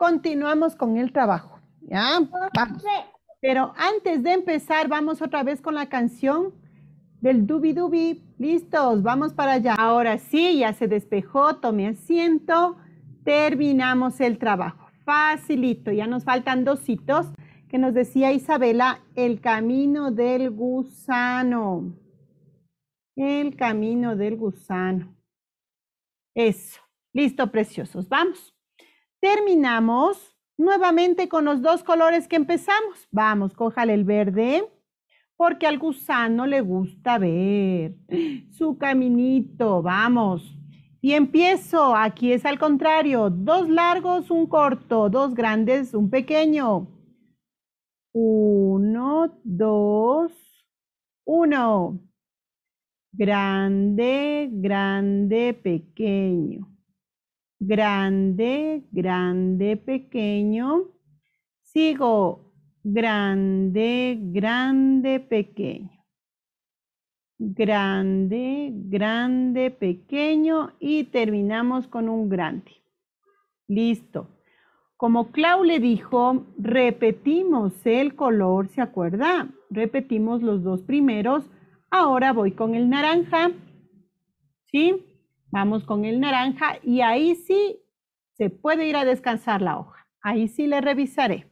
Continuamos con el trabajo. ¿ya? Pero antes de empezar, vamos otra vez con la canción del Dubi Dubi. Listos, vamos para allá. Ahora sí, ya se despejó, tome asiento. Terminamos el trabajo. Facilito, ya nos faltan dos hitos que nos decía Isabela, el camino del gusano. El camino del gusano. Eso. Listo, preciosos. Vamos. Terminamos nuevamente con los dos colores que empezamos. Vamos, cójale el verde, porque al gusano le gusta ver su caminito. Vamos. Y empiezo, aquí es al contrario, dos largos, un corto, dos grandes, un pequeño. Uno, dos, uno. Grande, grande, pequeño grande, grande, pequeño. Sigo, grande, grande, pequeño. Grande, grande, pequeño y terminamos con un grande. Listo. Como Clau le dijo, repetimos el color, ¿se acuerda? Repetimos los dos primeros. Ahora voy con el naranja. ¿Sí? Vamos con el naranja y ahí sí se puede ir a descansar la hoja. Ahí sí le revisaré.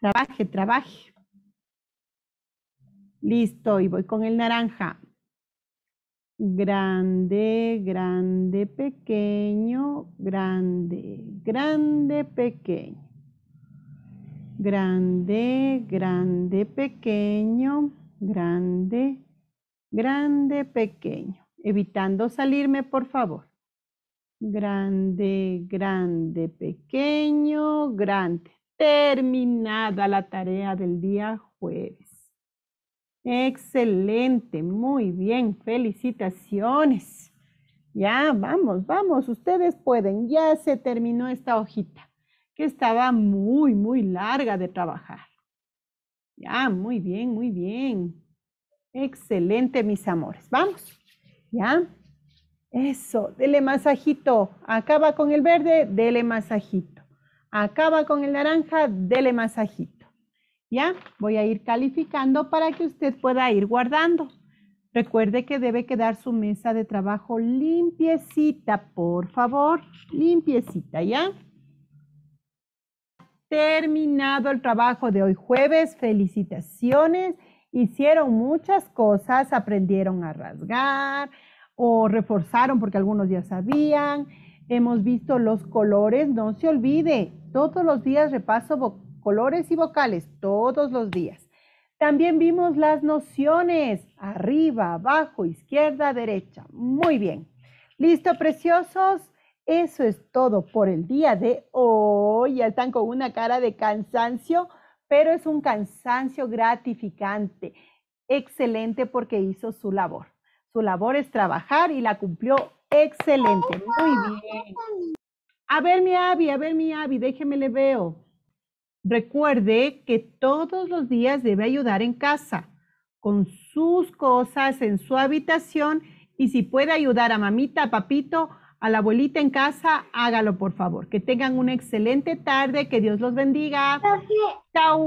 Trabaje, trabaje. Listo, y voy con el naranja. Grande, grande, pequeño, grande, grande, pequeño. Grande, grande, pequeño, grande, grande, pequeño evitando salirme, por favor. Grande, grande, pequeño, grande. Terminada la tarea del día jueves. Excelente, muy bien, felicitaciones. Ya, vamos, vamos, ustedes pueden. Ya se terminó esta hojita, que estaba muy, muy larga de trabajar. Ya, muy bien, muy bien. Excelente, mis amores. Vamos. ¿Ya? Eso, dele masajito. Acaba con el verde, dele masajito. Acaba con el naranja, dele masajito. ¿Ya? Voy a ir calificando para que usted pueda ir guardando. Recuerde que debe quedar su mesa de trabajo limpiecita, por favor, limpiecita, ¿ya? Terminado el trabajo de hoy jueves, felicitaciones hicieron muchas cosas, aprendieron a rasgar o reforzaron porque algunos ya sabían. Hemos visto los colores, no se olvide, todos los días repaso colores y vocales, todos los días. También vimos las nociones, arriba, abajo, izquierda, derecha. Muy bien. Listo, preciosos. Eso es todo por el día de hoy. Ya están con una cara de cansancio pero es un cansancio gratificante. Excelente porque hizo su labor. Su labor es trabajar y la cumplió excelente. Muy bien. A ver, mi Abby, a ver, mi Abby, déjeme le veo. Recuerde que todos los días debe ayudar en casa, con sus cosas en su habitación y si puede ayudar a mamita, papito, a la abuelita en casa, hágalo por favor. Que tengan una excelente tarde, que Dios los bendiga. Chao.